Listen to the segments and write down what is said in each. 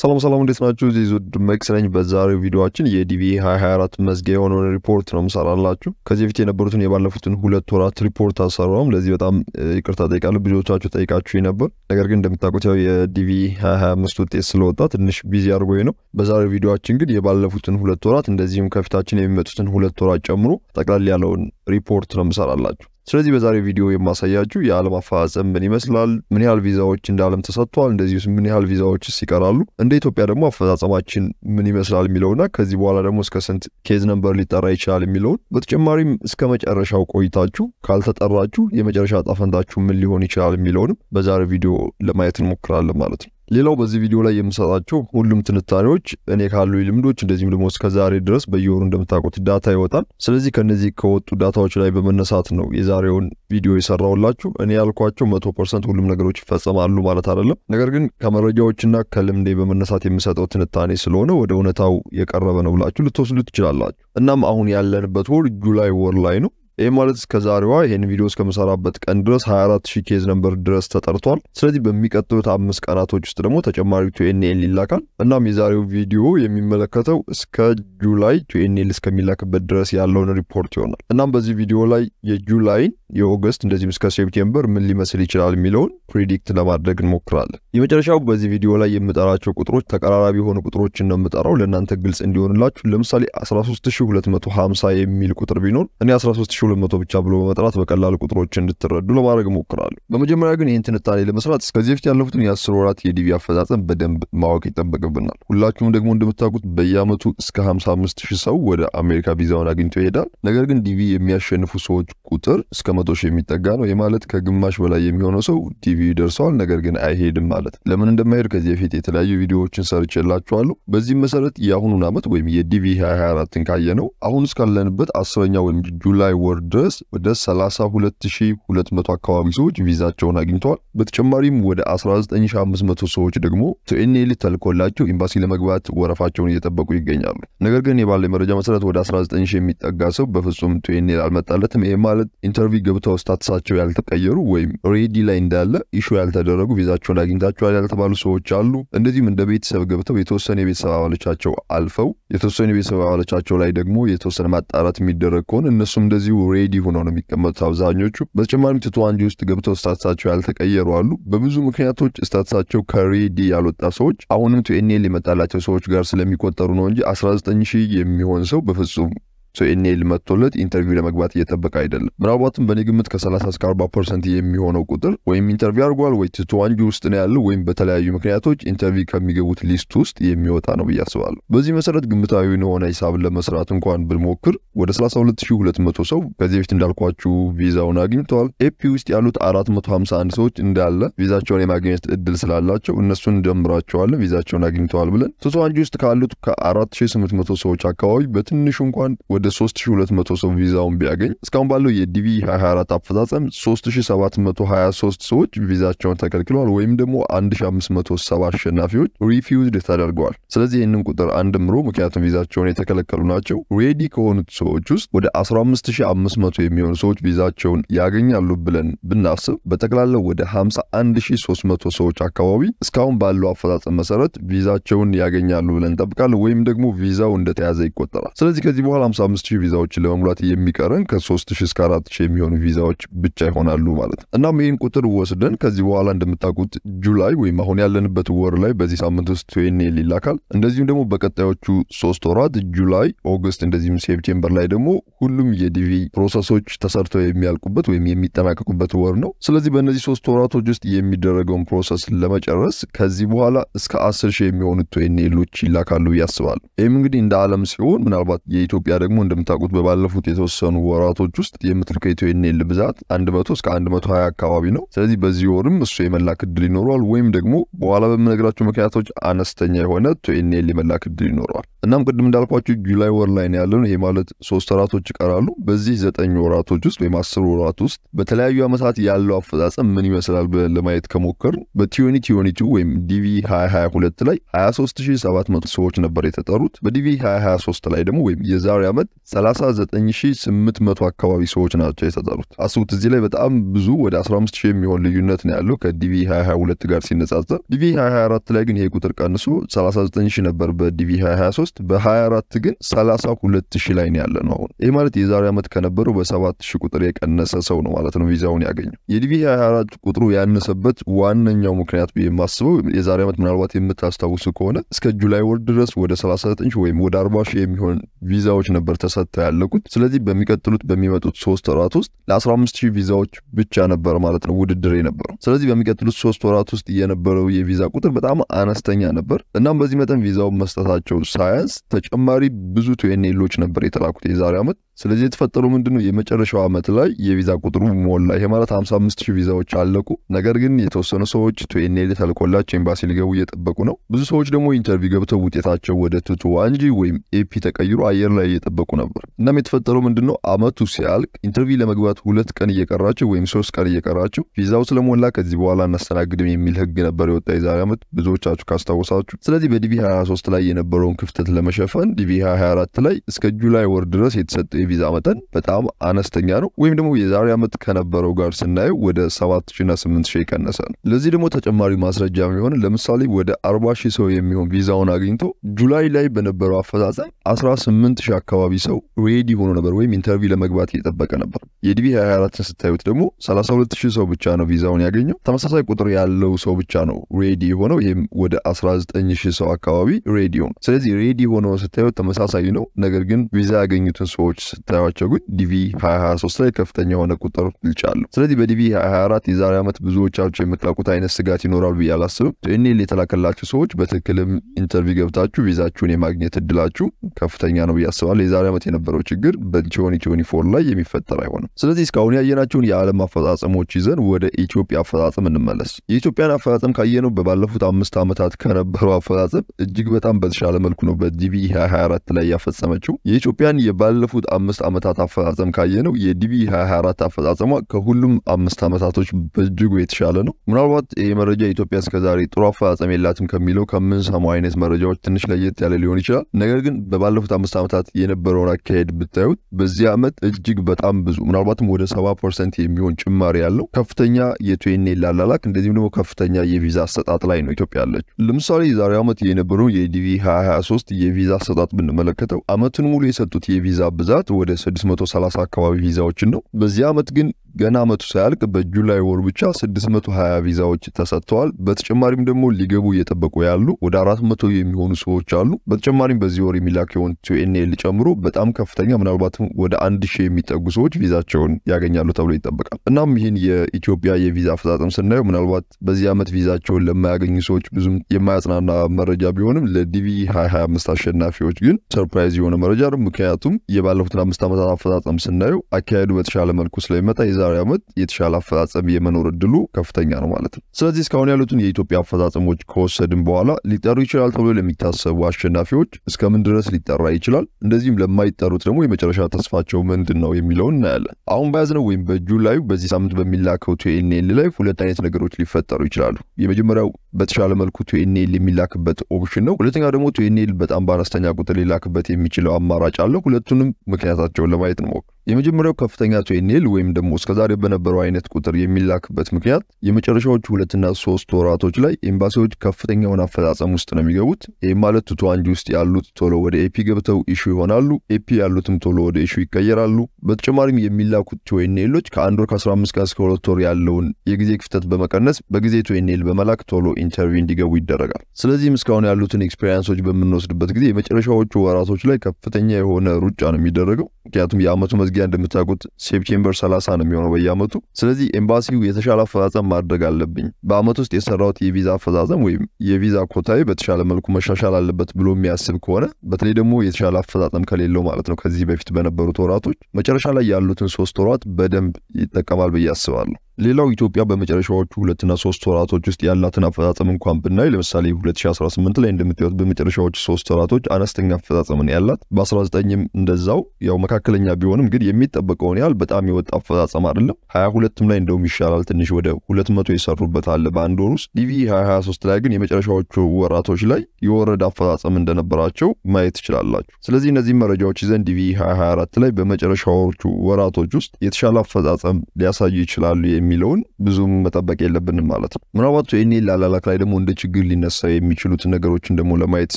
ሰላም ሰላም እንዴት ናችሁ? እዚህ ዙ ድመቅስ በዛሬው ቪዲዮችን የዲቪ 224 መዝጊያ የሆነውን ሪፖርት ነው ምሰራላችሁ። ከዚህ በፊት የነበሩትን የባለፉትን ሁለት ወራት ሪፖርት አሰራውም። ለዚህ በጣም ይቅርታ ጠይቃለሁ። ብዙዎቻችሁ ጠይቃችሁ ነበር። ነገር ግን እንደምታውቁት ያው የዲቪ 225 ውጤት ስለወጣ ትንሽ ቢዚ አድርጎኝ ነው። በዛሬው ቪዲዮችን ግን የባለፉትን ሁለት ወራት እንደዚሁም ከፊታችን የሚመጡትን ሁለት ወራት ጨምሮ ጠቅላላ ያለውን ሪፖርት ነው ምሰራላችሁ። ስለዚህ በዛሬ ቪዲዮ የማሳያችሁ የዓለም አፈጻጸም ምን ይመስላል፣ ምን ያህል ቪዛዎች እንደ ዓለም ተሰጥቷል፣ እንደዚሁስ ምን ያህል ቪዛዎችስ ይቀራሉ፣ እንደ ኢትዮጵያ ደግሞ አፈጻጸማችን ምን ይመስላል የሚለውና ከዚህ በኋላ ደግሞ እስከ ስንት ኬዝ ነንበር ሊጠራ ይችላል የሚለውን በተጨማሪም እስከ መጨረሻው ቆይታችሁ ካልተጠራችሁ የመጨረሻ ጣፈንታችሁ ምን ሊሆን ይችላል የሚለውንም በዛሬ ቪዲዮ ለማየት እንሞክራለን ማለት ነው። ሌላው በዚህ ቪዲዮ ላይ የምሰጣቸው ሁሉም ትንታኔዎች እኔ ካሉ ልምዶች እንደዚህም ደግሞ እስከዛሬ ድረስ በየወሩ እንደምታውቁት ዳታ ይወጣል። ስለዚህ ከነዚህ ከወጡ ዳታዎች ላይ በመነሳት ነው የዛሬውን ቪዲዮ የሰራውላችሁ። እኔ ያልኳቸው መቶ ፐርሰንት ሁሉም ነገሮች ይፈጸማሉ ማለት አይደለም። ነገር ግን ከመረጃዎችና ከልምዴ በመነሳት የምሰጠው ትንታኔ ስለሆነ ወደ እውነታው የቀረበ ነው ብላችሁ ልትወስዱ ትችላላችሁ። እናም አሁን ያለንበት ወር ጁላይ ወር ላይ ነው። ይህ ማለት እስከ ዛሬዋ ይህን ቪዲዮ እስከምሰራበት ቀን ድረስ 24000 ኬዝ ነበር ድረስ ተጠርቷል። ስለዚህ በሚቀጥሉት አምስት ቀናቶች ውስጥ ደግሞ ተጨማሪ ቱኤንኤል ይላካል። እናም የዛሬው ቪዲዮ የሚመለከተው እስከ ጁላይ ቱኤንኤል እስከሚላክበት ድረስ ያለውን ሪፖርት ይሆናል። እናም በዚህ ቪዲዮ ላይ የጁላይን የኦገስት እንደዚህም እስከ ሴፕቴምበር ምን ሊመስል ይችላል የሚለውን ፕሪዲክት ለማድረግ እንሞክራለን። የመጨረሻው በዚህ ቪዲዮ ላይ የምጠራቸው ቁጥሮች ተቀራራቢ የሆኑ ቁጥሮችን ነው የምጠራው ለእናንተ ግልጽ እንዲሆንላችሁ። ለምሳሌ 13250 የሚል ቁጥር ቢኖር እኔ 13 መቶ ብቻ ብሎ በመጥራት በቀላል ቁጥሮች እንድትረዱ ለማድረግ እሞክራለሁ። በመጀመሪያ ግን ይህን ትንታኔ ለመስራት እስከዚህ በፊት ያለፉትን የአስር ወራት የዲቪ አፈጻጸም በደንብ ማወቅ ይጠበቅብናል። ሁላችሁም ደግሞ እንደምታውቁት በየዓመቱ እስከ 55 ሺህ ሰው ወደ አሜሪካ ቪዛውን አግኝቶ ይሄዳል። ነገር ግን ዲቪ የሚያሸንፉ ሰዎች ቁጥር እስከ መቶ ሺህ የሚጠጋ ነው። የማለት ከግማሽ በላይ የሚሆነው ሰው ዲቪ ደርሰዋል፣ ነገር ግን አይሄድም ማለት ለምን እንደማይሄድ ከዚህ በፊት የተለያዩ ቪዲዮዎችን ሰርቼላችኋለሁ። በዚህም መሰረት የአሁኑን ዓመት ወይም የዲቪ 2024ን ካየነው አሁን እስካለንበት አስረኛ ወይም ጁላይ ወር ወር ድረስ ወደ 32200 አካባቢ ሰዎች ቪዛቸውን አግኝተዋል። በተጨማሪም ወደ 19500 ሰዎች ደግሞ ቲኤንኤል ተልኮላቸው ኤምባሲ ለመግባት ወረፋቸውን እየጠበቁ ይገኛሉ። ነገር ግን የባለ መረጃ መሰረት ወደ 19000 የሚጠጋ ሰው በፍጹም ቲኤንኤል አልመጣለትም። ይህ ማለት ኢንተርቪው ገብተው ስታትሳቸው ያልተቀየሩ ወይም ሬዲ ላይ እንዳለ ኢሹ ያልተደረጉ ቪዛቸውን አግኝታቸዋል ያልተባሉ ሰዎች አሉ። እንደዚህም እንደ ቤተሰብ ገብተው የተወሰነ የቤተሰብ አባሎቻቸው አልፈው የተወሰኑ የቤተሰብ አባሎቻቸው ላይ ደግሞ የተወሰነ ማጣራት የሚደረግ ከሆነ እነሱም እንደዚሁ ሬዲ ሆነው ነው የሚቀመጡት አብዛኞቹ። በተጨማሪም ቲ አንጂ ውስጥ ገብተው ስታትሳቸው ያልተቀየሩ አሉ። በብዙ ምክንያቶች ስታትሳቸው ከሬዲ ያልወጣ ሰዎች አሁንም ቱኤንኤል የመጣላቸው ሰዎች ጋር ስለሚቆጠሩ ነው እንጂ 19 ሺህ የሚሆን ሰው በፍጹም ሶ ኤንኤል መጥቶለት ኢንተርቪው ለመግባት እየጠበቀ አይደለም። ምናልባትም በእኔ ግምት ከ30 እስከ 40 ፐርሰንት የሚሆነው ቁጥር ወይም ኢንተርቪው አድርጓል ወይ ትትዋንጂ ውስጥ ነው ያለው ወይም በተለያዩ ምክንያቶች ኢንተርቪው ከሚገቡት ሊስት ውስጥ የሚወጣ ነው ብዬ አስባለሁ። በዚህ መሰረት ግምታዊ የሆነ ሂሳብን ለመስራት እንኳን ብንሞክር ወደ 32200 ሰው ከዚህ በፊት እንዳልኳችሁ ቪዛውን አግኝተዋል። ኤፒ ውስጥ ያሉት 451 ሰዎች እንዳለ ቪዛቸውን የማግኘት እድል ስላላቸው እነሱን እንደምራቸዋለን ቪዛቸውን አግኝተዋል ብለን ትትዋንጂ ውስጥ ካሉት ከ4800 ሰዎች አካባቢ በትንሹ እንኳን ወደ 3200 ሰው ቪዛውን ቢያገኝ እስካሁን ባለው የዲቪ 24 አፈጻጸም 3723 ሰዎች ቪዛቸውን ተከልክለዋል ወይም ደግሞ 1570 አሸናፊዎች ሪፊውዝድ ተደርገዋል። ስለዚህ ይህንን ቁጥር አንድ ምሮ ምክንያቱም ቪዛቸውን የተከለከሉ ናቸው። ሬዲ ከሆኑት ሰዎች ውስጥ ወደ 15500 የሚሆኑ ሰዎች ቪዛቸውን ያገኛሉ ብለን ብናስብ በጠቅላላው ወደ 51300 ሰዎች አካባቢ እስካሁን ባለው አፈጻጸም መሰረት ቪዛቸውን ያገኛሉ ብለን እንጠብቃለን ወይም ደግሞ ቪዛው እንደተያዘ ይቆጠራል። ስለዚህ ከዚህ በኋላ አምስት ሺህ ቪዛዎችን ለመሙላት የሚቀረን ከሶስት ሺህ እስከ አራት ሺህ የሚሆኑ ቪዛዎች ብቻ ይሆናሉ ማለት ነው። እናም ይህን ቁጥር ወስደን ከዚህ በኋላ እንደምታውቁት ጁላይ ወይም አሁን ያለንበት ወር ላይ በዚህ ሳምንት ውስጥ ቱኤንኤል ይላካል። እንደዚሁም ደግሞ በቀጣዮቹ ሶስት ወራት ጁላይ፣ ኦገስት እንደዚሁም ሴፕቴምበር ላይ ደግሞ ሁሉም የዲቪ ፕሮሰሶች ተሰርተው የሚያልቁበት ወይም የሚጠናቀቁበት ወር ነው። ስለዚህ በእነዚህ ሶስት ወራቶች ውስጥ የሚደረገውን ፕሮሰስ ለመጨረስ ከዚህ በኋላ እስከ አስር ሺህ የሚሆኑ ቱኤንኤሎች ይላካሉ ያስባል። ይህም እንግዲህ እንደ ዓለም ሲሆን ምናልባት የኢትዮጵያ ደግሞ እንደምታውቁት በባለፉት የተወሰኑ ወራቶች ውስጥ የምትልከው ኢትዮ ብዛት 100 እስከ 120 አካባቢ ነው። ስለዚህ በዚህ ወርም እሱ የመላክ እድል ይኖረዋል፣ ወይም ደግሞ በኋላ በምነግራቸው ምክንያቶች አነስተኛ የሆነ ኢትዮ የመላክ እድል ይኖረዋል። እናም ቅድም እንዳልኳቸው ጁላይ ወር ላይ ነው ያለነው። ይሄ ማለት ሶስት ወራቶች ይቀራሉ። በዚህ ዘጠኝ ወራቶች ውስጥ ወይም አስር ወራት ውስጥ በተለያዩ ዓመታት ያለው አፈጻጸም ምን ይመስላል ብለን ለማየት ከሞከር በቲዮኒ ቲዮኒቱ ወይም ዲቪ 2022 ላይ 23700 ሰዎች ነበር የተጠሩት። በዲቪ 2023 ላይ ደግሞ ወይም የዛሬ ዓመት 39800 አካባቢ ሰዎች ናቸው የተጠሩት። አስቡት እዚህ ላይ በጣም ብዙ ወደ 15000 የሚሆን ልዩነት ነው ያለው ከዲቪ 22 ጋር ሲነጻጸር። ዲቪ 24 ላይ ግን ይሄ ቁጥር ቀንሶ 39000 ነበር በዲቪ 23 በ በ24 ግን 32000 ላይ ነው ያለ ነው አሁን። ይህ ማለት የዛሬ ዓመት ከነበረው በ7000 ቁጥር የቀነሰ ሰው ነው ማለት ነው ቪዛውን ያገኘው። የዲቪ 24 ቁጥሩ ያነሰበት ዋነኛው ምክንያት የማስበው የዛሬ ዓመት ምናልባት የምታስታውሱ ከሆነ እስከ ጁላይ ወር ድረስ ወደ 39 ወይም ወደ 40 የሚሆን ቪዛዎች ነበር ተሰጥተው ያለቁት። ስለዚህ በሚቀጥሉት በሚመጡት ሶስት ወራት ውስጥ ለ15 ሺህ ቪዛዎች ብቻ ነበር ማለት ነው ውድድር የነበረው። ስለዚህ በሚቀጥሉት ሶስት ወራት ውስጥ የነበረው የቪዛ ቁጥር በጣም አነስተኛ ነበር። እናም በዚህ መጠን ቪዛውን መስጠታቸው ሳያንስ ተጨማሪ ብዙ ቱኤንኤሎች ነበር የተላኩት የዛሬ ዓመት ስለዚህ የተፈጠረው ምንድን ነው? የመጨረሻው ዓመት ላይ የቪዛ ቁጥሩ ሞላ። ይሄ ማለት 55 ሺህ ቪዛዎች አለቁ። ነገር ግን የተወሰኑ ሰዎች ቱኤንኤል ተልቆላቸው ኤምባሲ ሊገቡ እየጠበቁ ነው። ብዙ ሰዎች ደግሞ ኢንተርቪው ገብተው ውጤታቸው ወደ ትቱ እንጂ ወይም ኤፒ ተቀይሮ አየር ላይ እየጠበቁ ነበር። እናም የተፈጠረው ምንድን ነው? ዓመቱ ሲያልቅ ኢንተርቪው ለመግባት ሁለት ቀን እየቀራቸው ወይም ሶስት ቀን እየቀራቸው ቪዛው ስለሞላ ከዚህ በኋላ እናስተናግድም የሚል ህግ ነበር የወጣ የዛሬ ዓመት ብዙዎቻችሁ ካስታወሳችሁ። ስለዚህ በዲቪ 23 ላይ የነበረውን ክፍተት ለመሸፈን ዲቪ 24 ላይ እስከ ጁላይ ወር ድረስ የተሰጠ የቪዛ መጠን በጣም አነስተኛ ነው፣ ወይም ደግሞ የዛሬ ዓመት ከነበረው ጋር ስናየው ወደ 7000ና 8000 የቀነሰ ነው። ለዚህ ደግሞ ተጨማሪ ማስረጃ የሚሆን ለምሳሌ ወደ 40000 ሰው የሚሆን ቪዛውን አግኝቶ ጁላይ ላይ በነበረው አፈጻጸም 18000 አካባቢ ሰው ሬዲ ሆኖ ነበር ወይም ኢንተርቪው ለመግባት እየጠበቀ ነበር። የዲቪ 24ን ስታዩት ደግሞ 32000 ሰው ብቻ ነው ቪዛውን ያገኘው። ተመሳሳይ ቁጥር ያለው ሰው ብቻ ነው ሬዲ የሆነው። ይህም ወደ 19000 ሰው አካባቢ ሬዲ ሆነ። ስለዚህ ሬዲ ሆኖ ስታዩት ተመሳሳይ ነው። ነገር ግን ቪዛ ያገኙትን ሰዎች ስታያቸው ግን ዲቪ 2023 ላይ ከፍተኛ የሆነ ቁጥር ልጫሉ። ስለዚህ በዲቪ 24 የዛሬ ዓመት ብዙዎቻቸው የምትላቁት አይነት ስጋት ይኖራል ብዬ አላስብም። ኢሜል የተላከላችሁ ሰዎች በትክክልም ኢንተርቪው ገብታችሁ ቪዛችሁን የማግኘት እድላችሁ ከፍተኛ ነው ብዬ አስባለሁ። የዛሬ ዓመት የነበረው ችግር በ2024 ላይ የሚፈጠር አይሆንም። ስለዚህ እስካሁን ያየናቸውን የዓለም አፈጻጸሞች ይዘን ወደ ኢትዮጵያ አፈጻጸም እንመለስ። የኢትዮጵያን አፈጻጸም ካየነው በባለፉት አምስት ዓመታት ከነበረው አፈጻጸም እጅግ በጣም በተሻለ መልኩ ነው በዲቪ 24 ላይ ያፈጸመችው። የኢትዮጵያን የባለፉት አምስት ዓመታት አፈጻጸም ካየ ነው የዲቢ 24 አፈጻጸሟ ከሁሉም አምስት ዓመታቶች በእጅጉ የተሻለ ነው። ምናልባት ይህ መረጃ ኢትዮጵያ እስከዛሬ ጥሩ አፈጻጸም የላትም ከሚለው ከምንሰማው አይነት መረጃዎች ትንሽ ለየት ያለ ሊሆን ይችላል። ነገር ግን ባለፉት አምስት ዓመታት የነበረውን አካሄድ ብታዩት በዚህ ዓመት እጅግ በጣም ብዙ ምናልባትም ወደ ሰባ ፐርሰንት የሚሆን ጭማሪ ያለው ከፍተኛ የቱኔል ላላላክ እንደዚህም ደግሞ ከፍተኛ የቪዛ አሰጣጥ ላይ ነው ኢትዮጵያ ያለች። ለምሳሌ የዛሬ ዓመት የነበረው የዲቪ 2023 የቪዛ አሰጣጥ ብንመለከተው ዓመቱን ሙሉ የሰጡት የቪዛ ብዛት ወደ 630 አካባቢ ቪዛዎችን ነው። በዚህ ዓመት ግን ገና ዓመቱ ሳያልቅ በጁላይ ወር ብቻ 620 ቪዛዎች ተሰጥተዋል። በተጨማሪም ደግሞ ሊገቡ እየጠበቁ ያሉ ወደ 400 የሚሆኑ ሰዎች አሉ። በተጨማሪም በዚህ ወር የሚላከውን ቲዩኤንኤል ጨምሮ በጣም ከፍተኛ ምናልባትም ወደ 1000 የሚጠጉ ሰዎች ቪዛቸውን ያገኛሉ ተብሎ ይጠበቃል። እናም ይህን የኢትዮጵያ የቪዛ አፈጻጸም ስናየው ምናልባት በዚህ ዓመት ቪዛቸውን ለማያገኙ ሰዎች ብዙም የማያጽናና መረጃ ቢሆንም ለዲቪ 2025 አሸናፊዎች ግን ሰርፕራይዝ የሆነ መረጃ ነው። ምክንያቱም የባለፉትን አምስት ዓመታት አፈጻጸም ስናየው አካሄዱ በተሻለ መልኩ ስለሚመጣ በዛሬ ዓመት የተሻለ አፈጻጸም የመኖር እድሉ ከፍተኛ ነው ማለት ነው። ስለዚህ እስካሁን ያሉትን የኢትዮጵያ አፈጻጸሞች ከወሰድን በኋላ ሊጠሩ ይችላል ተብሎ ለሚታሰቡ አሸናፊዎች እስከምን ድረስ ሊጠራ ይችላል፣ እንደዚህም ለማይጠሩት ደግሞ የመጨረሻ ተስፋቸው ምንድን ነው የሚለውን እናያለን። አሁን በያዝነው ወይም በጁላይ በዚህ ሳምንት በሚላከው ቱኤንኤል ላይ ሁለት አይነት ነገሮች ሊፈጠሩ ይችላሉ። የመጀመሪያው በተሻለ መልኩ ቱኤንኤል የሚላክበት ኦፕሽን ነው። ሁለተኛ ደግሞ ቱኤንኤል በጣም በአነስተኛ ቁጥር ሊላክበት የሚችለው አማራጭ አለ። ሁለቱንም ምክንያታቸውን ለማየት እንሞክር። የመጀመሪያው ከፍተኛ ቴኔል ወይም ደግሞ እስከዛሬ በነበረው አይነት ቁጥር የሚላክበት ምክንያት የመጨረሻዎቹ ሁለትና ሶስት ወራቶች ላይ ኤምባሲዎች ከፍተኛውን አፈጻጸም ውስጥ ነው የሚገቡት። ይህም ማለት ቱቶ አንጂ ውስጥ ያሉት ቶሎ ወደ ኤፒ ገብተው ኢሹ ይሆናሉ፣ ኤፒ ያሉትም ቶሎ ወደ ኢሹ ይቀየራሉ። በተጨማሪም የሚላኩት ቴኔሎች ከአንድ ወር ከ15 ቀን እስከ ሁለት ወር ያለውን የጊዜ ክፍተት በመቀነስ በጊዜ ቴኔል በመላክ ቶሎ ኢንተርቪው እንዲገቡ ይደረጋል። ስለዚህም እስካሁን ያሉትን ኤክስፔሪንሶች በምንወስድበት ጊዜ የመጨረሻዎቹ ወራቶች ላይ ከፍተኛ የሆነ ሩጫ ነው የሚደረገው ምክንያቱም የአመቱ ውጊያ እንደምታውቁት ሴፕቴምበር 30 ነው የሚሆነው በየአመቱ። ስለዚህ ኤምባሲው የተሻለ አፈጻጸም ማድረግ አለብኝ፣ በአመት ውስጥ የሰራሁት የቪዛ አፈጻጸም ወይም የቪዛ ኮታዊ በተሻለ መልኩ መሻሻል አለበት ብሎ የሚያስብ ከሆነ በተለይ ደግሞ የተሻለ አፈጻጸም ከሌለው ማለት ነው ከዚህ በፊት በነበሩት ወራቶች መጨረሻ ላይ ያሉትን ሶስት ወራት በደንብ ይጠቀማል ብዬ አስባለሁ። ሌላው ኢትዮጵያ በመጨረሻዎቹ ሁለትና ሶስት ወራቶች ውስጥ ያላትን አፈጻጸም እንኳን ብናይ ለምሳሌ 2018 ላይ እንደምታዩት በመጨረሻዎቹ ሶስት ወራቶች አነስተኛ አፈጻጸምን ያላት፣ በ19ም እንደዛው ያው መካከለኛ ቢሆንም ግን የሚጠበቀውን ያህል በጣም የወጣ አፈጻጸም አይደለም። 22ም ላይ እንደውም ይሻላል ትንሽ ወደ 200 የሰሩበት አለ በአንድ ወር ውስጥ። ዲቪ 2023 ላይ ግን የመጨረሻዎቹ ወራቶች ላይ የወረደ አፈጻጸም እንደነበራቸው ማየት ትችላላችሁ። ስለዚህ እነዚህ መረጃዎች ይዘን ዲቪ 2024 ላይ በመጨረሻዎቹ ወራቶች ውስጥ የተሻለ አፈጻጸም ሊያሳዩ ይችላሉ የሚለውን ብዙም መጠበቅ የለብንም ማለት ነው። ምናልባት ኤኔል አላላክ ላይ ደግሞ እንደ ችግር ሊነሳ የሚችሉት ነገሮችን ደግሞ ለማየት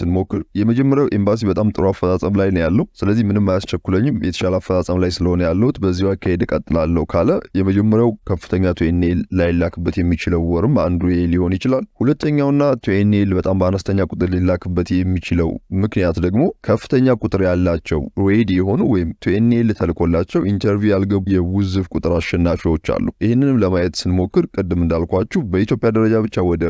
ስንሞክር የመጀመሪያው ኤምባሲ በጣም ጥሩ አፈጻጸም ላይ ነው ያለው። ስለዚህ ምንም አያስቸኩለኝም፣ የተሻለ አፈጻጸም ላይ ስለሆነ ያለሁት በዚሁ አካሄድ እቀጥላለሁ ካለ የመጀመሪያው ከፍተኛ ቱኤንኤል ላይላክበት የሚችለው ወርም አንዱ ይሄ ሊሆን ይችላል። ሁለተኛውና ቱኤንኤል በጣም በአነስተኛ ቁጥር ሊላክበት የሚችለው ምክንያት ደግሞ ከፍተኛ ቁጥር ያላቸው ሬድ የሆኑ ወይም ቱኤንኤል ተልኮላቸው ኢንተርቪው ያልገቡ የውዝፍ ቁጥር አሸናፊዎች አሉ። ይህንን ይህንንም ለማየት ስንሞክር ቅድም እንዳልኳችሁ በኢትዮጵያ ደረጃ ብቻ ወደ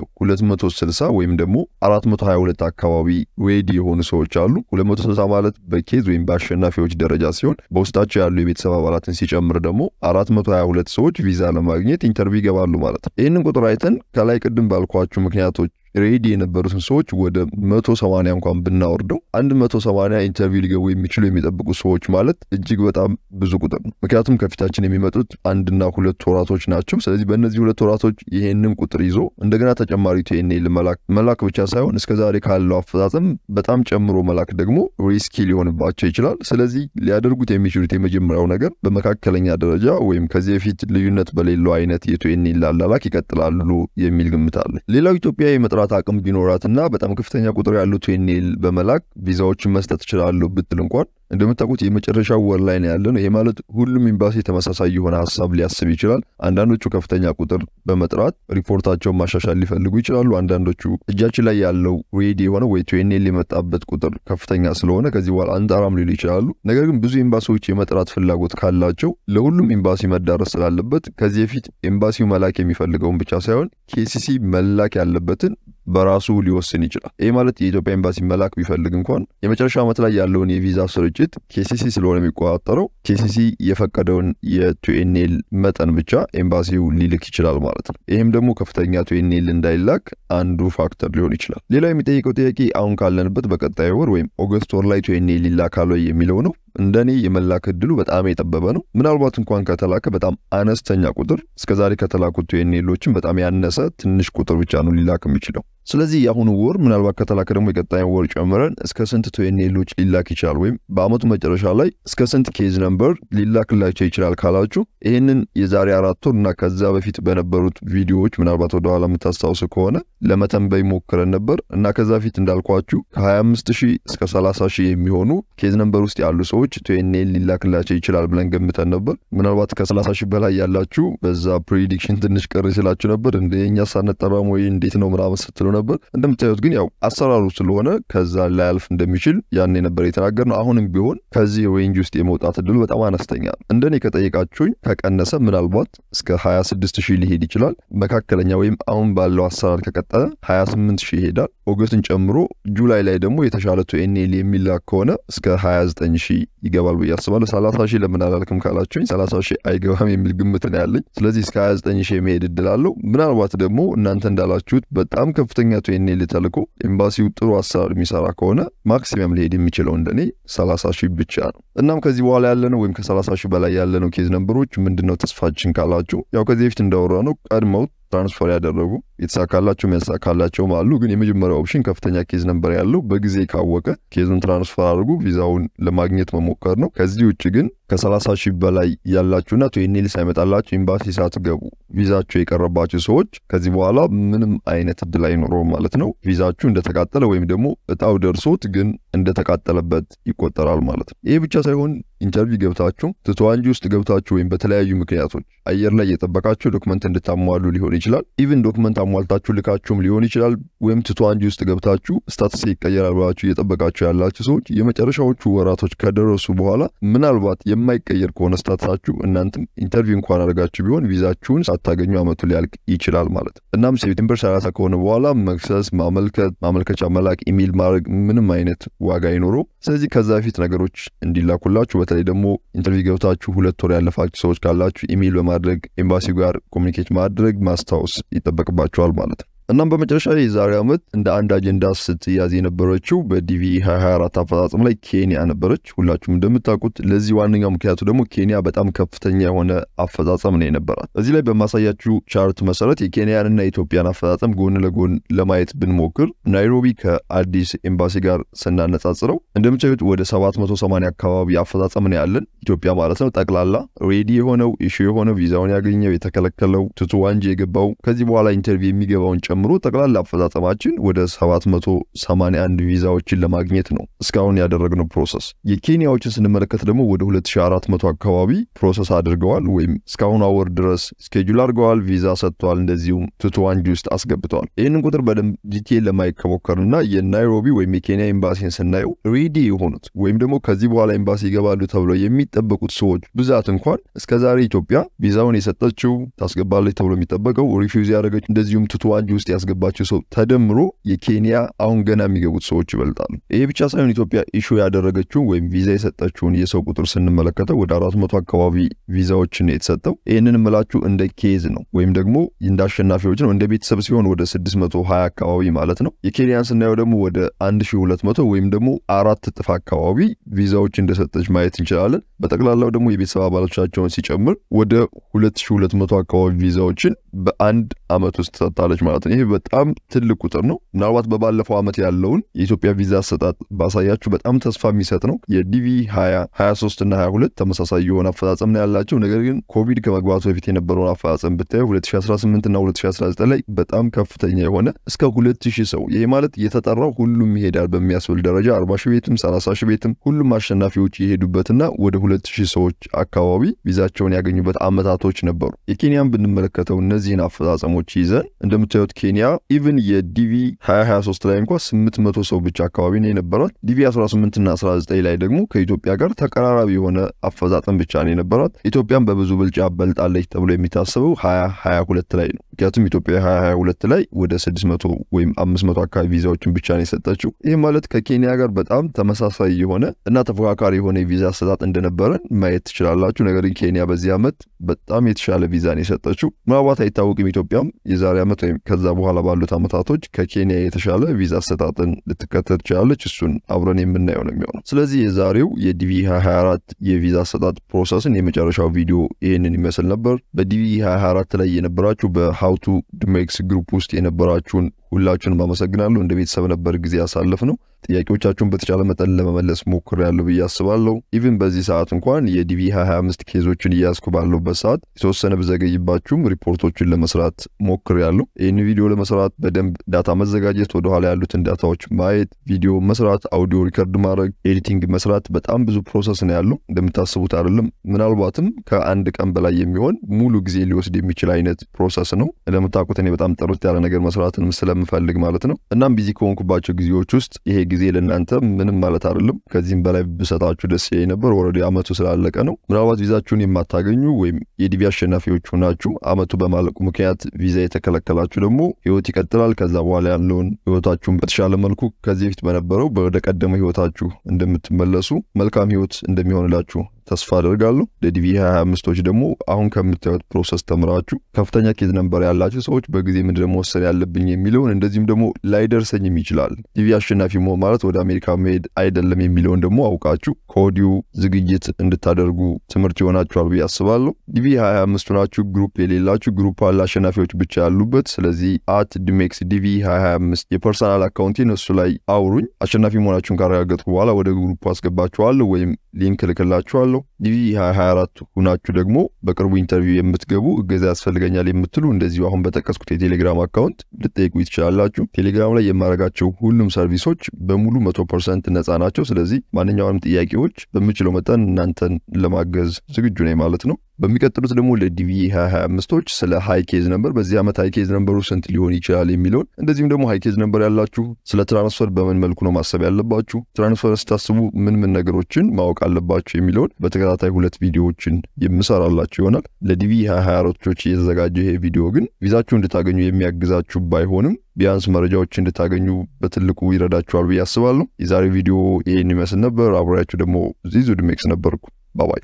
260 ወይም ደግሞ 422 አካባቢ ዌድ የሆኑ ሰዎች አሉ። 260 ማለት በኬዝ ወይም በአሸናፊዎች ደረጃ ሲሆን በውስጣቸው ያሉ የቤተሰብ አባላትን ሲጨምር ደግሞ 422 ሰዎች ቪዛ ለማግኘት ኢንተርቪው ይገባሉ ማለት ነው። ይህንን ቁጥር አይተን ከላይ ቅድም ባልኳችሁ ምክንያቶች ሬዲ የነበሩትን ሰዎች ወደ መቶ ሰማንያ እንኳን ብናወርደው አንድ መቶ ሰማንያ ኢንተርቪው ሊገቡ የሚችሉ የሚጠብቁ ሰዎች ማለት እጅግ በጣም ብዙ ቁጥር ነው። ምክንያቱም ከፊታችን የሚመጡት አንድና ሁለት ወራቶች ናቸው። ስለዚህ በእነዚህ ሁለት ወራቶች ይሄንን ቁጥር ይዞ እንደገና ተጨማሪ ቲኤንኤ መላክ ብቻ ሳይሆን እስከዛሬ ካለው አፈጻጸም በጣም ጨምሮ መላክ ደግሞ ሪስኪ ሊሆንባቸው ይችላል። ስለዚህ ሊያደርጉት የሚችሉት የመጀመሪያው ነገር በመካከለኛ ደረጃ ወይም ከዚህ በፊት ልዩነት በሌለው አይነት የቲኤንኤ ላላላክ ይቀጥላሉ የሚል ግምት አለ። ሌላው ኢትዮጵያ የመጥራ የመስራት አቅም ቢኖራትና በጣም ከፍተኛ ቁጥር ያሉት ኔል በመላክ ቪዛዎችን መስጠት እችላለሁ ብትል እንኳን እንደምታውቁት የመጨረሻው ወር ላይ ነው ያለ ነው። ይህ ማለት ሁሉም ኤምባሲ ተመሳሳይ የሆነ ሀሳብ ሊያስብ ይችላል። አንዳንዶቹ ከፍተኛ ቁጥር በመጥራት ሪፖርታቸውን ማሻሻል ሊፈልጉ ይችላሉ። አንዳንዶቹ እጃችን ላይ ያለው ሬዲ የሆነ ወይ ኔል የመጣበት ቁጥር ከፍተኛ ስለሆነ ከዚህ በኋላ አንጠራም ሊሉ ይችላሉ። ነገር ግን ብዙ ኤምባሲዎች የመጥራት ፍላጎት ካላቸው ለሁሉም ኤምባሲ መዳረስ ስላለበት ከዚህ በፊት ኤምባሲው መላክ የሚፈልገውን ብቻ ሳይሆን ኬሲሲ መላክ ያለበትን በራሱ ሊወስን ይችላል። ይህ ማለት የኢትዮጵያ ኤምባሲ መላክ ቢፈልግ እንኳን የመጨረሻ ዓመት ላይ ያለውን የቪዛ ስርጭት ኬሲሲ ስለሆነ የሚቆጣጠረው ኬሲሲ የፈቀደውን የቱኤንኤል መጠን ብቻ ኤምባሲው ሊልክ ይችላል ማለት ነው። ይህም ደግሞ ከፍተኛ ቱኤንኤል እንዳይላክ አንዱ ፋክተር ሊሆን ይችላል። ሌላው የሚጠይቀው ጥያቄ አሁን ካለንበት በቀጣይ ወር ወይም ኦገስት ወር ላይ ቱኤንኤል ይላካል ወይ የሚለው ነው። እንደኔ የመላክ እድሉ በጣም የጠበበ ነው። ምናልባት እንኳን ከተላከ በጣም አነስተኛ ቁጥር፣ እስከዛሬ ከተላኩት ቱኤንኤሎችን በጣም ያነሰ ትንሽ ቁጥር ብቻ ነው ሊላክ የሚችለው። ስለዚህ የአሁኑ ወር ምናልባት ከተላከ ደግሞ የቀጣይ ወር ጨምረን እስከ ስንት ቶኔሎች ሊላክ ይችላል ወይም በአመቱ መጨረሻ ላይ እስከ ስንት ኬዝ ነምበር ሊላክላቸው ይችላል ካላችሁ ይህንን የዛሬ አራት ወር እና ከዛ በፊት በነበሩት ቪዲዮዎች ምናልባት ወደኋላ የምታስታውስ ከሆነ ለመተንበይ ሞክረን ነበር እና ከዛ በፊት እንዳልኳችሁ ከ25 ሺህ እስከ 30 ሺህ የሚሆኑ ኬዝ ነምበር ውስጥ ያሉ ሰዎች ቱኤንኤል ሊላክላቸው ይችላል ብለን ገምተን ነበር። ምናልባት ከ30 ሺህ በላይ ያላችሁ በዛ ፕሪዲክሽን ትንሽ ቅር ስላችሁ ነበር እንደ የእኛ ሳነጠራም ወይ እንዴት ነው ምናምን ስትሉ ነበር። እንደምታዩት ግን ያው አሰራሩ ስለሆነ ከዛ ላያልፍ እንደሚችል ያኔ ነበር ነው። አሁንም ቢሆን ከዚህ ሬንጅ ውስጥ የመውጣት እድሉ በጣም አነስተኛ ነው። እንደኔ ከጠየቃችሁኝ ከቀነሰ ምናልባት እስከ 26 ሺህ ሊሄድ ይችላል። መካከለኛ ወይም አሁን ባለው አሰራር ከቀጠለ 28 ሺህ ይሄዳል። ኦገስትን ጨምሮ ጁላይ ላይ ደግሞ የተሻለ ቱኤንኤል የሚላክ ከሆነ እስከ 29 ሺህ ይገባል ብዬ አስባለሁ። 30 ሺህ ለምን አላልክም ካላችሁኝ 30 ሺህ አይገባም የሚል ግምት ነው ያለኝ። ስለዚህ እስከ 29 ሺህ የመሄድ እድል አለው። ምናልባት ደግሞ እናንተ እንዳላችሁት በጣም ከፍተኛ አምስተኛ ቱኤንኤል ተልኮ ኤምባሲው ጥሩ አሰራር የሚሰራ ከሆነ ማክሲመም ሊሄድ የሚችለው እንደኔ 30 ሺህ ብቻ ነው። እናም ከዚህ በኋላ ያለነው ወይም ከ30 ሺህ በላይ ያለነው ኬዝ ነንበሮች ምንድነው ተስፋችን ካላችሁ ያው ከዚህ በፊት እንዳወራ ነው ቀድመው ትራንስፈር ያደረጉ የተሳካላቸው የሚያሳካላቸውም አሉ። ግን የመጀመሪያ ኦፕሽን ከፍተኛ ኬዝ ነንበር ያለው በጊዜ ካወቀ ኬዙን ትራንስፈር አድርጉ ቪዛውን ለማግኘት መሞከር ነው። ከዚህ ውጭ ግን ከሰላሳ ሺህ በላይ ያላችሁና ቱኒል ሳይመጣላችሁ ኤምባሲ ሳትገቡ ቪዛችሁ የቀረባችሁ ሰዎች ከዚህ በኋላ ምንም አይነት እድል አይኖረውም ማለት ነው። ቪዛችሁ እንደተቃጠለ ወይም ደግሞ እጣው ደርሶት ግን እንደተቃጠለበት ይቆጠራል ማለት ነው። ይሄ ብቻ ሳይሆን ኢንተርቪው ገብታችሁ ትተዋንጂ ውስጥ ገብታችሁ ወይም በተለያዩ ምክንያቶች አየር ላይ የጠበቃችሁ ዶክመንት እንድታሟሉ ሊሆን ይችላል። ኢቭን ዶክመንት አሟልታችሁ ልካችሁም ሊሆን ይችላል። ወይም ትተዋንጂ ውስጥ ገብታችሁ ስታትስ ይቀየራል ብላችሁ እየጠበቃችሁ ያላችሁ ሰዎች የመጨረሻዎቹ ወራቶች ከደረሱ በኋላ ምናልባት የማይቀየር ከሆነ ስታትሳችሁ እናንተም ኢንተርቪው እንኳን አድርጋችሁ ቢሆን ቪዛችሁን ሳታገኙ አመቱ ሊያልቅ ይችላል ማለት እናም ሴፕቴምበር 30 ከሆነ በኋላ መክሰስ ማመልከት ማመልከቻ መላክ ኢሜል ማድረግ ምንም አይነት ዋጋ አይኖረው ስለዚህ ከዛ በፊት ነገሮች እንዲላኩላችሁ በተለይ ደግሞ ኢንተርቪው ገብታችሁ ሁለት ወር ያለፋችሁ ሰዎች ካላችሁ ኢሜል በማድረግ ኤምባሲው ጋር ኮሚኒኬት ማድረግ ማስታወስ ይጠበቅባቸዋል ማለት ነው እናም በመጨረሻ የዛሬ ዓመት እንደ አንድ አጀንዳ ስትያዝ የነበረችው በዲቪ 24 አፈጻጸም ላይ ኬንያ ነበረች። ሁላችሁም እንደምታውቁት ለዚህ ዋነኛው ምክንያቱ ደግሞ ኬንያ በጣም ከፍተኛ የሆነ አፈጻጸም ነው የነበራት። እዚህ ላይ በማሳያችሁ ቻርት መሰረት የኬንያንና የኢትዮጵያን አፈጻጸም ጎን ለጎን ለማየት ብንሞክር ናይሮቢ ከአዲስ ኤምባሲ ጋር ስናነጻጽረው እንደምታዩት ወደ 780 አካባቢ አፈጻጸም ነው ያለን ኢትዮጵያ ማለት ነው። ጠቅላላ ሬዲ የሆነው ኢሹ የሆነው ቪዛውን ያገኘው የተከለከለው ትቱ ዋንጂ የገባው ከዚህ በኋላ ኢንተርቪው የሚገባውን ጨምሮ ጠቅላላ አፈጻጸማችን ወደ 781 ቪዛዎችን ለማግኘት ነው እስካሁን ያደረግነው ፕሮሰስ። የኬንያዎችን ስንመለከት ደግሞ ወደ 2400 አካባቢ ፕሮሰስ አድርገዋል ወይም እስካሁን አወር ድረስ ስኬጁል አድርገዋል፣ ቪዛ ሰጥተዋል፣ እንደዚሁም ቱቱዋንጂ ውስጥ አስገብተዋል። ይህንን ቁጥር በደንብ ዲቴል ለማየት የናይሮቢ ወይም የኬንያ ኤምባሲን ስናየው ሬዲ የሆኑት ወይም ደግሞ ከዚህ በኋላ ኤምባሲ ይገባሉ ተብለው የሚጠበቁት ሰዎች ብዛት እንኳን እስከዛሬ ኢትዮጵያ ቪዛውን የሰጠችው ታስገባለች ተብሎ የሚጠበቀው ሪፊውዝ ያደረገች እንደዚሁም ቱቱዋንጂ ውስጥ ያስገባቸው ሰው ተደምሮ የኬንያ አሁን ገና የሚገቡት ሰዎች ይበልጣሉ። ይሄ ብቻ ሳይሆን ኢትዮጵያ ኢሹ ያደረገችውን ወይም ቪዛ የሰጠችውን የሰው ቁጥር ስንመለከተው ወደ አራት መቶ አካባቢ ቪዛዎችን የተሰጠው። ይህንን ምላችሁ እንደ ኬዝ ነው ወይም ደግሞ እንደ አሸናፊዎች ነው። እንደ ቤተሰብ ሲሆን ወደ 620 አካባቢ ማለት ነው። የኬንያን ስናየው ደግሞ ወደ 1200 ወይም ደግሞ አራት እጥፍ አካባቢ ቪዛዎች እንደሰጠች ማየት እንችላለን። በጠቅላላው ደግሞ የቤተሰብ አባሎቻቸውን ሲጨምር ወደ 2200 አካባቢ ቪዛዎችን በአንድ አመት ውስጥ ሰጥታለች ማለት ነው። ይሄ በጣም ትልቅ ቁጥር ነው። ምናልባት በባለፈው ዓመት ያለውን የኢትዮጵያ ቪዛ አሰጣጥ ባሳያችሁ በጣም ተስፋ የሚሰጥ ነው። የዲቪ 223 23 እና 22 ተመሳሳይ የሆነ አፈጻጸም ነው ያላቸው። ነገር ግን ኮቪድ ከመግባቱ በፊት የነበረውን አፈጻጸም ብታዩ 2018 እና 2019 ላይ በጣም ከፍተኛ የሆነ እስከ 2000 ሰው ይሄ ማለት የተጠራው ሁሉም ይሄዳል በሚያስብል ደረጃ 40 ሺህ ቤትም 30 ሺህ ቤትም ሁሉም አሸናፊዎች የሄዱበትና ወደ 2000 ሰዎች አካባቢ ቪዛቸውን ያገኙበት አመታቶች ነበሩ። የኬንያን ብንመለከተው እነዚህን አፈጻጸሞች ይዘን እንደምታዩት ኬንያ ኢቭን የዲቪ 2023 ላይ እንኳ 800 ሰው ብቻ አካባቢ ነው የነበራት። ዲቪ 18 እና 19 ላይ ደግሞ ከኢትዮጵያ ጋር ተቀራራቢ የሆነ አፈጻጸም ብቻ ነው የነበራት። ኢትዮጵያን በብዙ ብልጫ በልጣለች ተብሎ የሚታሰበው 2022 ላይ ነው። ምክንያቱም ኢትዮጵያ 2022 ላይ ወደ 600 ወይም 500 አካባቢ ቪዛዎችን ብቻ ነው የሰጠችው። ይህ ማለት ከኬንያ ጋር በጣም ተመሳሳይ የሆነ እና ተፎካካሪ የሆነ የቪዛ አሰጣጥ እንደነበረን ማየት ትችላላችሁ። ነገር ግን ኬንያ በዚህ ዓመት በጣም የተሻለ ቪዛ ነው የሰጠችው። ምናልባት አይታወቅም ኢትዮጵያም የዛሬ ዓመት ወይም ከዛ በኋላ ባሉት አመታቶች ከኬንያ የተሻለ ቪዛ አሰጣጥን ልትከተል ትችላለች። እሱን አብረን የምናየው ነው የሚሆነው። ስለዚህ የዛሬው የዲቪ 24 የቪዛ አሰጣጥ ፕሮሰስን የመጨረሻው ቪዲዮ ይህንን ይመስል ነበር። በዲቪ 24 ላይ የነበራችሁ በሃውቱ ድሜክስ ግሩፕ ውስጥ የነበራችሁን ሁላችሁንም አመሰግናለሁ። እንደ ቤተሰብ ነበር ጊዜ ያሳለፍ ነው። ጥያቄዎቻችሁን በተቻለ መጠን ለመመለስ ያለው ብዬ አስባለሁ። ኢቭን በዚህ ሰዓት እንኳን የዲቪ 25 ኬዞችን እያያዝኩ ባለሁበት ሰዓት የተወሰነ ብዘገይባችሁም ሪፖርቶችን ለመስራት ሞክሬያለሁ። ይህን ቪዲዮ ለመስራት በደንብ ዳታ መዘጋጀት፣ ወደኋላ ያሉትን ዳታዎች ማየት፣ ቪዲዮ መስራት፣ አውዲዮ ሪከርድ ማድረግ፣ ኤዲቲንግ መስራት በጣም ብዙ ፕሮሰስ ነው ያለው። እንደምታስቡት አይደለም። ምናልባትም ከአንድ ቀን በላይ የሚሆን ሙሉ ጊዜ ሊወስድ የሚችል አይነት ፕሮሰስ ነው። እንደምታውቁት እኔ በጣም ጥርት ያለ ነገር መስራትንም ስለም ስለምፈልግ ማለት ነው። እናም ቢዚ ከሆንኩባቸው ጊዜዎች ውስጥ ይሄ ጊዜ ለእናንተ ምንም ማለት አይደለም። ከዚህም በላይ ብሰጣችሁ ደስ ይለኝ ነበር። ወረዲ አመቱ ስላለቀ ነው። ምናልባት ቪዛችሁን የማታገኙ ወይም የዲቪ አሸናፊዎች ሆናችሁ አመቱ በማለቁ ምክንያት ቪዛ የተከለከላችሁ ደግሞ ህይወት ይቀጥላል። ከዛ በኋላ ያለውን ህይወታችሁን በተሻለ መልኩ ከዚህ በፊት በነበረው ወደ ቀደመ ህይወታችሁ እንደምትመለሱ መልካም ህይወት እንደሚሆንላችሁ ተስፋ አደርጋለሁ። ለዲቪ 25ቶች ደግሞ አሁን ከምታዩት ፕሮሰስ ተምራችሁ ከፍተኛ ኬዝ ነንበር ያላችሁ ሰዎች በጊዜ ምንድን መወሰድ ያለብኝ የሚለውን እንደዚህም ደግሞ ላይደርሰኝም ይችላል ዲቪ አሸናፊ መሆን ማለት ወደ አሜሪካ መሄድ አይደለም የሚለውን ደግሞ አውቃችሁ ከወዲሁ ዝግጅት እንድታደርጉ ትምህርት ይሆናችኋል ብዬ አስባለሁ። ዲቪ 25 ናችሁ፣ ግሩፕ የሌላችሁ ግሩፕ አለ አሸናፊዎች ብቻ ያሉበት። ስለዚህ አት ድሜክስ ዲቪ 25 የፐርሰናል አካውንቴን እሱ ላይ አውሩኝ። አሸናፊ መሆናችሁን ካረጋገጥኩ በኋላ ወደ ግሩፕ አስገባችኋለሁ ወይም ሊንክ ልክላችኋለሁ። ዲቪ 224 ሁናችሁ ደግሞ በቅርቡ ኢንተርቪው የምትገቡ እገዛ ያስፈልገኛል የምትሉ እንደዚሁ አሁን በጠቀስኩት የቴሌግራም አካውንት ልጠይቁ ትችላላችሁ። ቴሌግራም ላይ የማረጋቸው ሁሉም ሰርቪሶች በሙሉ መቶ ፐርሰንት ነፃ ናቸው። ስለዚህ ማንኛውንም ጥያቄዎች በምችለው መጠን እናንተን ለማገዝ ዝግጁ ነኝ ማለት ነው። በሚቀጥሉት ደግሞ ለዲቪ 25ቶች ስለ ሃይ ኬዝ ነምበር በዚህ ዓመት ሃይ ኬዝ ስንት ሊሆን ይችላል የሚለውን እንደዚህም ደግሞ ሃይ ኬዝ ነምበር ያላችሁ ስለ ትራንስፈር በምን መልኩ ነው ማሰብ ያለባችሁ፣ ትራንስፈር ስታስቡ ምን ምን ነገሮችን ማወቅ አለባችሁ የሚለውን በተከታታይ ሁለት ቪዲዮዎችን የምሰራላችሁ ይሆናል። ለዲቪ 24ቶች የተዘጋጀ ይሄ ቪዲዮ ግን ቪዛችሁ እንድታገኙ የሚያግዛችሁ ባይሆንም ቢያንስ መረጃዎች እንድታገኙ በትልቁ ይረዳችኋል ብዬ አስባለሁ። የዛሬ ቪዲዮ ይህን ይመስል ነበር። አብሬያችሁ ደግሞ ዚዙ ድሜክስ ነበርኩ። ባባይ